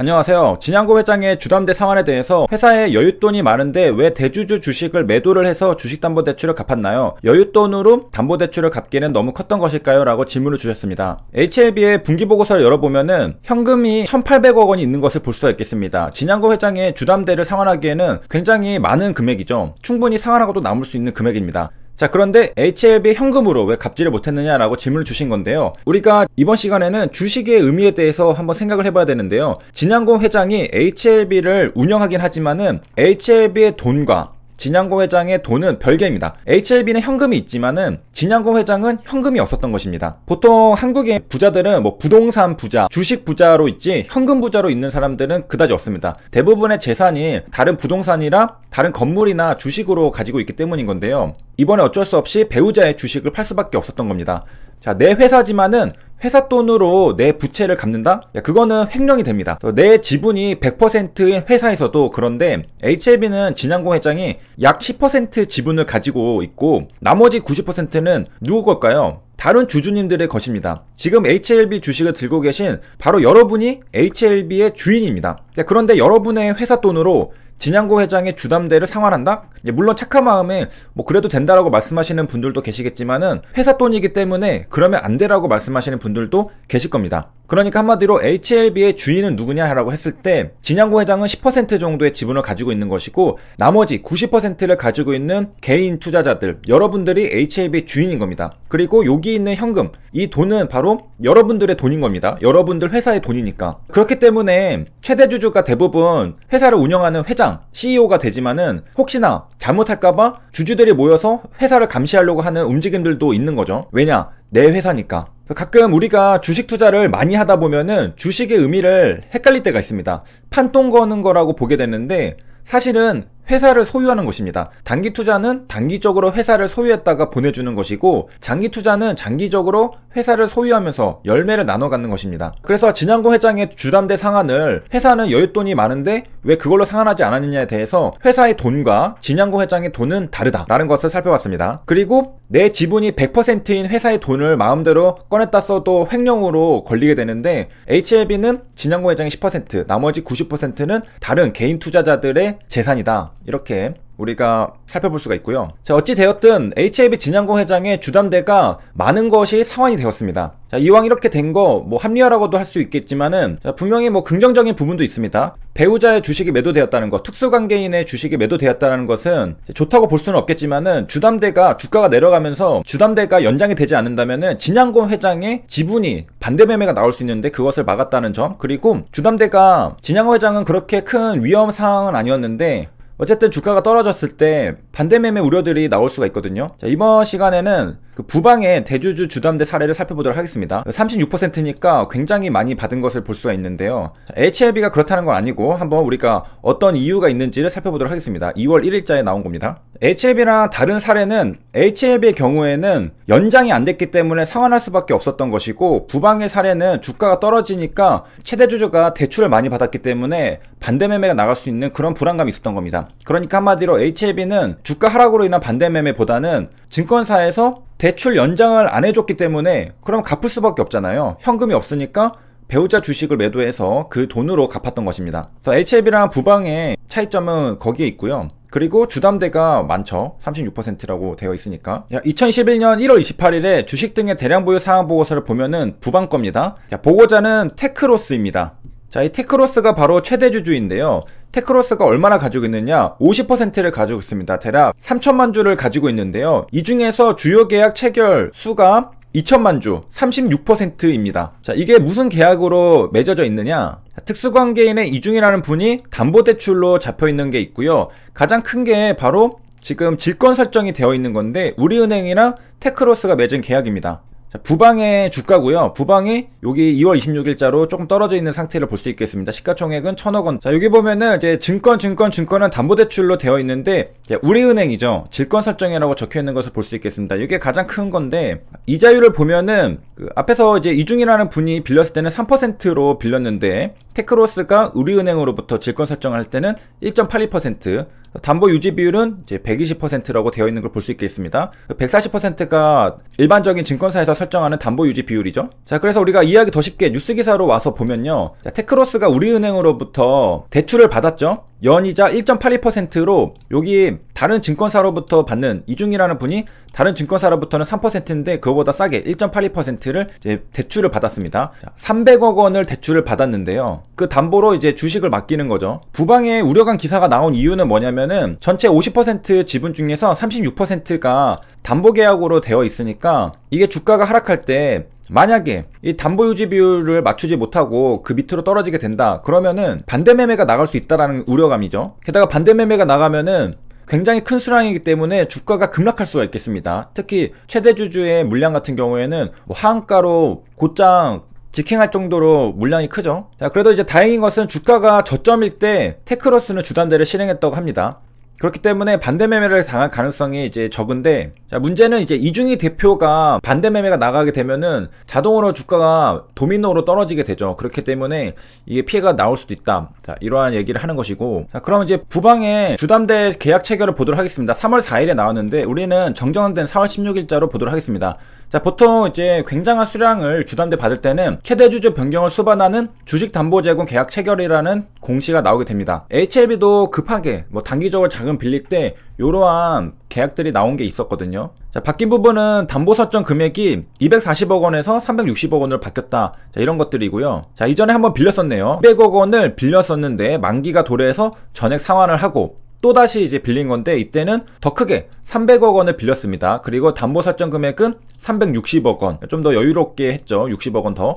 안녕하세요. 진양고 회장의 주담대 상환에 대해서 회사에 여윳돈이 많은데 왜 대주주 주식을 매도를 해서 주식담보대출을 갚았나요? 여윳돈으로 담보대출을 갚기는 너무 컸던 것일까요? 라고 질문을 주셨습니다. HLB의 분기보고서를 열어보면은 현금이 1,800억 원이 있는 것을 볼 수가 있겠습니다. 진양고 회장의 주담대를 상환하기에는 굉장히 많은 금액이죠. 충분히 상환하고도 남을 수 있는 금액입니다. 자 그런데 HLB 현금으로 왜 갚지를 못했느냐라고 질문을 주신 건데요. 우리가 이번 시간에는 주식의 의미에 대해서 한번 생각을 해봐야 되는데요. 진양곤 회장이 HLB를 운영하긴 하지만은 HLB의 돈과 진양고 회장의 돈은 별개입니다. HLB는 현금이 있지만은 진양고 회장은 현금이 없었던 것입니다. 보통 한국의 부자들은 뭐 부동산 부자, 주식 부자로 있지 현금 부자로 있는 사람들은 그다지 없습니다. 대부분의 재산이 다른 부동산이나 다른 건물이나 주식으로 가지고 있기 때문인 건데요. 이번에 어쩔 수 없이 배우자의 주식을 팔 수밖에 없었던 겁니다. 자, 내 회사지만은 회사 돈으로 내 부채를 갚는다? 야, 그거는 횡령이 됩니다. 내 지분이 100%인 회사에서도 그런데 HLB는 진양공 회장이 약 10% 지분을 가지고 있고 나머지 90%는 누구 걸까요? 다른 주주님들의 것입니다. 지금 HLB 주식을 들고 계신 바로 여러분이 HLB의 주인입니다. 그런데 여러분의 회사 돈으로 진양고 회장의 주담대를 상환한다? 물론 착한 마음에 뭐 그래도 된다라고 말씀하시는 분들도 계시겠지만은 회사 돈이기 때문에 그러면 안 되라고 말씀하시는 분들도 계실 겁니다. 그러니까 한마디로 HLB의 주인은 누구냐라고 했을 때진양구 회장은 10% 정도의 지분을 가지고 있는 것이고 나머지 90%를 가지고 있는 개인 투자자들 여러분들이 h l b 주인인 겁니다. 그리고 여기 있는 현금 이 돈은 바로 여러분들의 돈인 겁니다. 여러분들 회사의 돈이니까. 그렇기 때문에 최대 주주가 대부분 회사를 운영하는 회장, CEO가 되지만은 혹시나 잘못할까봐 주주들이 모여서 회사를 감시하려고 하는 움직임들도 있는 거죠. 왜냐? 내 회사니까. 가끔 우리가 주식 투자를 많이 하다 보면은 주식의 의미를 헷갈릴 때가 있습니다. 판돈 거는 거라고 보게 되는데 사실은 회사를 소유하는 것입니다. 단기 투자는 단기적으로 회사를 소유했다가 보내주는 것이고 장기 투자는 장기적으로 회사를 소유하면서 열매를 나눠 갖는 것입니다. 그래서 진양구 회장의 주담대 상한을 회사는 여윳돈이 많은데 왜 그걸로 상환하지 않았느냐에 대해서 회사의 돈과 진양구 회장의 돈은 다르다라는 것을 살펴봤습니다. 그리고 내 지분이 100%인 회사의 돈을 마음대로 꺼냈다 써도 횡령으로 걸리게 되는데 HLB는 진양구회장의 10%, 나머지 90%는 다른 개인 투자자들의 재산이다. 이렇게 우리가 살펴볼 수가 있고요. 자, 어찌되었든 h i v 진양공 회장의 주담대가 많은 것이 상황이 되었습니다. 자, 이왕 이렇게 된 거 뭐 합리화라고도 할 수 있겠지만은 자, 분명히 뭐 긍정적인 부분도 있습니다. 배우자의 주식이 매도되었다는 것, 특수관계인의 주식이 매도되었다는 것은 좋다고 볼 수는 없겠지만은 주담대가 주가가 내려가면서 주담대가 연장이 되지 않는다면은 진양곤 회장의 지분이 반대 매매가 나올 수 있는데 그것을 막았다는 점 그리고 주담대가 진양곤 회장은 그렇게 큰 위험 사항은 아니었는데 어쨌든 주가가 떨어졌을 때 반대매매 우려들이 나올 수가 있거든요. 자, 이번 시간에는 그 부방의 대주주 주담대 사례를 살펴보도록 하겠습니다. 36%니까 굉장히 많이 받은 것을 볼 수가 있는데요. HLB가 그렇다는 건 아니고 한번 우리가 어떤 이유가 있는지를 살펴보도록 하겠습니다. 2월 1일자에 나온 겁니다. HLB랑 다른 사례는 HLB의 경우에는 연장이 안 됐기 때문에 상환할 수밖에 없었던 것이고 부방의 사례는 주가가 떨어지니까 최대 주주가 대출을 많이 받았기 때문에 반대매매가 나갈 수 있는 그런 불안감이 있었던 겁니다. 그러니까 한마디로 HLB는 주가 하락으로 인한 반대 매매보다는 증권사에서 대출 연장을 안 해줬기 때문에 그럼 갚을 수밖에 없잖아요. 현금이 없으니까 배우자 주식을 매도해서 그 돈으로 갚았던 것입니다. 그래서 h f 랑 부방의 차이점은 거기에 있고요. 그리고 주담대가 많죠. 36%라고 되어 있으니까. 2011년 1월 28일에 주식 등의 대량 보유 상황 보고서를 보면은 부방 겁니다. 보고자는 테크로스입니다. 자, 이 테크로스가 바로 최대 주주인데요. 테크로스가 얼마나 가지고 있느냐? 50%를 가지고 있습니다. 대략 3천만 주를 가지고 있는데요. 이 중에서 주요 계약 체결 수가 2천만 주, 36%입니다. 자, 이게 무슨 계약으로 맺어져 있느냐? 특수관계인의 이중이라는 분이 담보대출로 잡혀있는 게 있고요. 가장 큰 게 바로 지금 질권 설정이 되어 있는 건데 우리은행이랑 테크로스가 맺은 계약입니다. 자, 부방의 주가고요. 부방이 여기 2월 26일자로 조금 떨어져 있는 상태를 볼 수 있겠습니다. 시가총액은 천억 원. 자, 여기 보면은 이제 증권, 증권, 증권은 담보대출로 되어 있는데 우리은행이죠. 질권 설정이라고 적혀 있는 것을 볼 수 있겠습니다. 이게 가장 큰 건데 이자율을 보면은 그 앞에서 이제 이중이라는 분이 빌렸을 때는 3%로 빌렸는데 테크로스가 우리은행으로부터 질권 설정할 때는 1.82%, 담보 유지 비율은 이제 120%라고 되어 있는 걸 볼 수 있겠습니다. 140%가 일반적인 증권사에서 설정하는 담보 유지 비율이죠. 자, 그래서 우리가 이해하기 더 쉽게 뉴스 기사로 와서 보면요. 자, 테크로스가 우리은행으로부터 대출을 받았죠. 연이자 1.82%로 여기 다른 증권사로부터 받는 이중이라는 분이 다른 증권사로부터는 3%인데 그거보다 싸게 1.82%를 대출을 받았습니다. 300억 원을 대출을 받았는데요. 그 담보로 이제 주식을 맡기는 거죠. 부방에 우려간 기사가 나온 이유는 뭐냐면은 전체 50% 지분 중에서 36%가 담보 계약으로 되어 있으니까 이게 주가가 하락할 때 만약에 이 담보 유지 비율을 맞추지 못하고 그 밑으로 떨어지게 된다 그러면은 반대 매매가 나갈 수 있다라는 우려감이죠. 게다가 반대 매매가 나가면은 굉장히 큰 수량이기 때문에 주가가 급락할 수가 있겠습니다. 특히 최대 주주의 물량 같은 경우에는 하한가로 뭐 곧장 직행할 정도로 물량이 크죠 자 그래도 이제 다행인 것은 주가가 저점일 때 테크로스는 주단대를 실행했다고 합니다 그렇기 때문에 반대 매매를 당할 가능성이 이제 적은데 자, 문제는 이제 이중희 대표가 반대 매매가 나가게 되면은 자동으로 주가가 도미노로 떨어지게 되죠 그렇기 때문에 이게 피해가 나올 수도 있다 자, 이러한 얘기를 하는 것이고 자, 그럼 이제 부방의 주담대 계약 체결을 보도록 하겠습니다 3월 4일에 나왔는데 우리는 정정된 4월 16일자로 보도록 하겠습니다 자, 보통 이제 굉장한 수량을 주담대 받을 때는 최대 주주 변경을 수반하는 주식 담보 제공 계약 체결이라는 공시가 나오게 됩니다. HLB도 급하게 뭐 단기적으로 자금 빌릴 때 이러한 계약들이 나온 게 있었거든요. 자, 바뀐 부분은 담보 설정 금액이 240억 원에서 360억 원으로 바뀌었다. 자, 이런 것들이고요. 자, 이전에 한번 빌렸었네요. 200억 원을 빌렸었는데 만기가 도래해서 전액 상환을 하고 또다시 이제 빌린 건데 이때는 더 크게 300억 원을 빌렸습니다. 그리고 담보 설정 금액은 360억 원. 좀 더 여유롭게 했죠. 60억 원 더.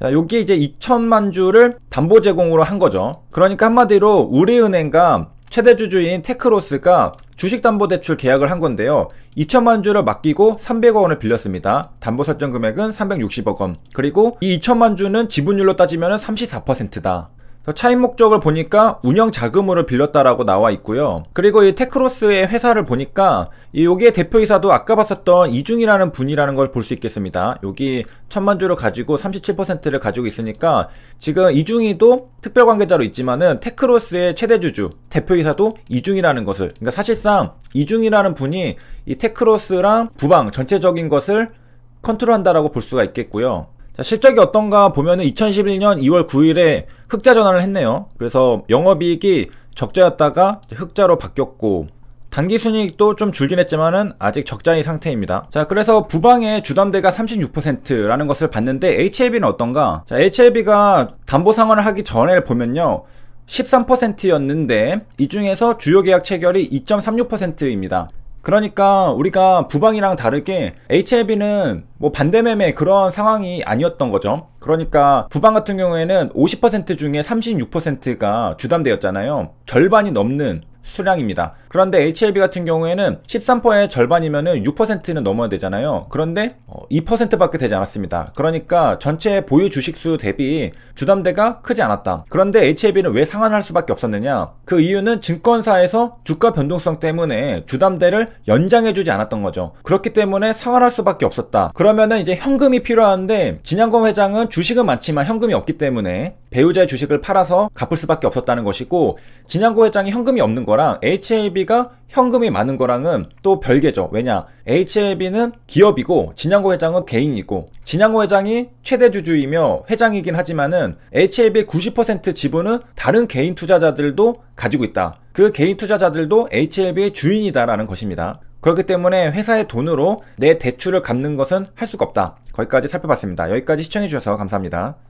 자, 요게 이제 2천만 주를 담보 제공으로 한 거죠. 그러니까 한마디로 우리은행과 최대 주주인 테크로스가 주식담보대출 계약을 한 건데요. 2천만 주를 맡기고 300억 원을 빌렸습니다. 담보 설정 금액은 360억 원. 그리고 이 2천만 주는 지분율로 따지면 34%다. 차입 목적을 보니까 운영 자금으로 빌렸다라고 나와 있고요. 그리고 이 테크로스의 회사를 보니까 여기에 대표이사도 아까 봤었던 이중이라는 분이라는 걸 볼 수 있겠습니다. 여기 천만 주를 가지고 37%를 가지고 있으니까 지금 이중이도 특별 관계자로 있지만은 테크로스의 최대 주주 대표이사도 이중이라는 것을 그러니까 사실상 이중이라는 분이 이 테크로스랑 부방 전체적인 것을 컨트롤한다라고 볼 수가 있겠고요. 자, 실적이 어떤가 보면은 2011년 2월 9일에 흑자 전환을 했네요. 그래서 영업이익이 적자였다가 흑자로 바뀌었고 단기 순이익도 좀 줄긴 했지만은 아직 적자인 상태입니다. 자, 그래서 부방의 주담대가 36%라는 것을 봤는데 HLB는 어떤가? 자, HLB가 담보 상환을 하기 전에 보면요. 13%였는데 이 중에서 주요 계약 체결이 2.36%입니다. 그러니까 우리가 부방이랑 다르게 HIV는 뭐 반대매매 그런 상황이 아니었던 거죠. 그러니까 부방 같은 경우에는 50% 중에 36%가 주담대였잖아요. 절반이 넘는 수량입니다. 그런데 HLB 같은 경우에는 13%의 절반이면 6%는 넘어야 되잖아요. 그런데 2%밖에 어, 되지 않았습니다. 그러니까 전체 보유 주식수 대비 주담대가 크지 않았다. 그런데 HLB는 왜상환할 수밖에 없었느냐? 그 이유는 증권사에서 주가 변동성 때문에 주담대를 연장해주지 않았던 거죠. 그렇기 때문에 상환할 수밖에 없었다. 그러면은 이제 현금이 필요한데 진양검 회장은 주식은 많지만 현금이 없기 때문에 배우자의 주식을 팔아서 갚을 수밖에 없었다는 것이고 진양검 회장이 현금이 없는 거 거랑 HLB가 현금이 많은 거랑은 또 별개죠. 왜냐? HLB는 기업이고 진양고 회장은 개인이고 진양고 회장이 최대 주주이며 회장이긴 하지만은 HLB의 90% 지분은 다른 개인 투자자들도 가지고 있다. 그 개인 투자자들도 HLB의 주인이다라는 것입니다. 그렇기 때문에 회사의 돈으로 내 대출을 갚는 것은 할 수가 없다. 거기까지 살펴봤습니다. 여기까지 시청해주셔서 감사합니다.